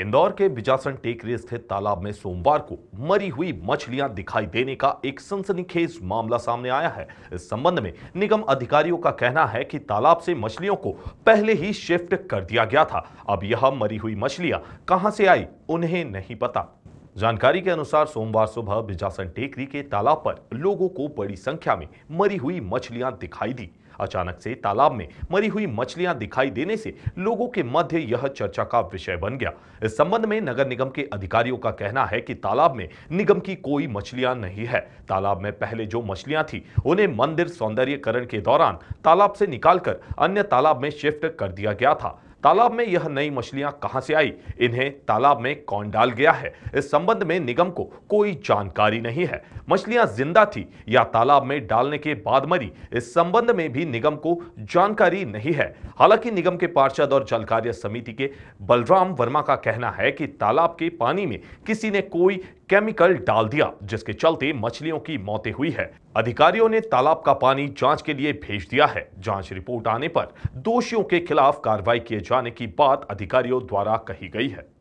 इंदौर के बिजासन टेकरी स्थित तालाब में सोमवार को मरी हुई मछलियां दिखाई देने का एक सनसनीखेज मामला सामने आया है इस संबंध में निगम अधिकारियों का कहना है कि तालाब से मछलियों को पहले ही शिफ्ट कर दिया गया था अब यह मरी हुई मछलियां कहां से आई उन्हें नहीं पता जानकारी के अनुसार सोमवार सुबह बिजासन टेकरी के तालाब पर लोगों को बड़ी संख्या में मरी हुई मछलियां दिखाई दी अचानक से तालाब में मरी हुई मछलियां दिखाई देने से लोगों के मध्य यह चर्चा का विषय बन गया इस संबंध में नगर निगम के अधिकारियों का कहना है कि तालाब में निगम की कोई मछलियां नहीं है तालाब में पहले जो मछलियां थी उन्हें मंदिर सौंदर्यकरण के दौरान तालाब से निकालकर अन्य तालाब में शिफ्ट कर दिया गया था तालाब में यह नई मछलियां कहां से आई इन्हें तालाब में कौन डाल गया है इस संबंध में निगम को कोई जानकारी नहीं है मछलियां जिंदा थी या तालाब में डालने के बाद मरी इस संबंध में भी निगम को जानकारी नहीं है हालांकि निगम के पार्षद और जल कार्य समिति के बलराम वर्मा का कहना है कि तालाब के पानी में किसी ने कोई केमिकल डाल दिया जिसके चलते मछलियों की मौतें हुई है अधिकारियों ने तालाब का पानी जांच के लिए भेज दिया है जांच रिपोर्ट आने पर दोषियों के खिलाफ कार्रवाई किए जाने की बात अधिकारियों द्वारा कही गई है